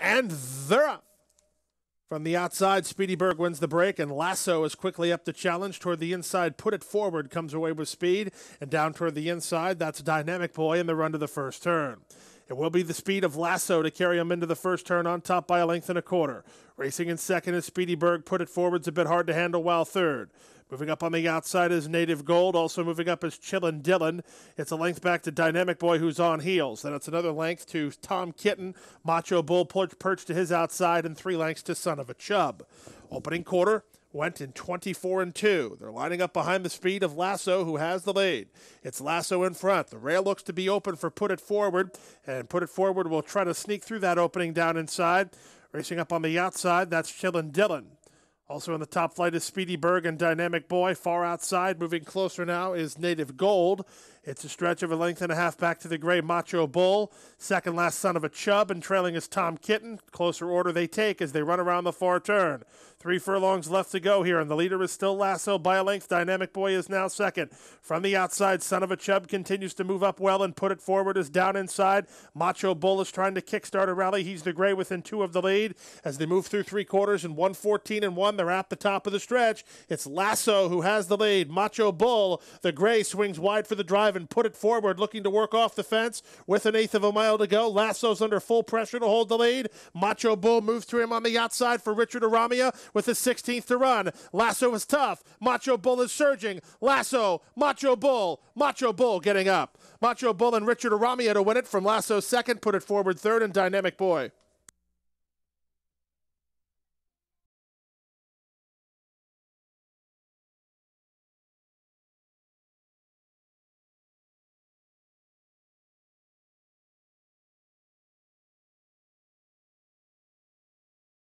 and they're up. From the outside, Speedyberg wins the break, and Lasso is quickly up to challenge. Toward the inside, put it forward, comes away with speed, and down toward the inside, that's Dynamic Boy in the run to the first turn. It will be the speed of Lasso to carry him into the first turn on top by a length and a quarter. Racing in second is Speedy Berg, put it forwards a bit hard to handle while third. Moving up on the outside is Native Gold. Also moving up is Chillin Dillon. It's a length back to Dynamic Boy, who's on heels. Then it's another length to Tom Kitten. Macho Bull perched to his outside, and three lengths to Son of a Chub. Opening quarter, went in 24 and 2. They're lining up behind the speed of Lasso, who has the lead. It's Lasso in front. The rail looks to be open for Put It Forward, and Put It Forward will try to sneak through that opening down inside. Racing up on the outside, that's Chillin Dillon. Also in the top flight is Speedy Berg and Dynamic Boy. Far outside, moving closer now, is Native Gold. It's a stretch of a length and a half back to the gray Macho Bull. Second last son of a Chub, and trailing is Tom Kitten. Closer order they take as they run around the far turn. Three furlongs left to go here, and the leader is still Lasso by a length. Dynamic Boy is now second. From the outside, Son of a Chub continues to move up well and put it forward as down inside. Macho Bull is trying to kickstart a rally. He's the gray within two of the lead. As they move through three quarters and 114 and 1, they're at the top of the stretch. It's Lasso who has the lead. Macho Bull, the gray, swings wide for the drive and put it forward, looking to work off the fence with an eighth of a mile to go. Lasso's under full pressure to hold the lead. Macho Bull moves to him on the outside for Richard Aramia with the 16th to run. Lasso is tough. Macho Bull is surging. Lasso, Macho Bull, Macho Bull getting up. Macho Bull and Richard Aramia to win it from Lasso second, put it forward third, and Dynamic Boy.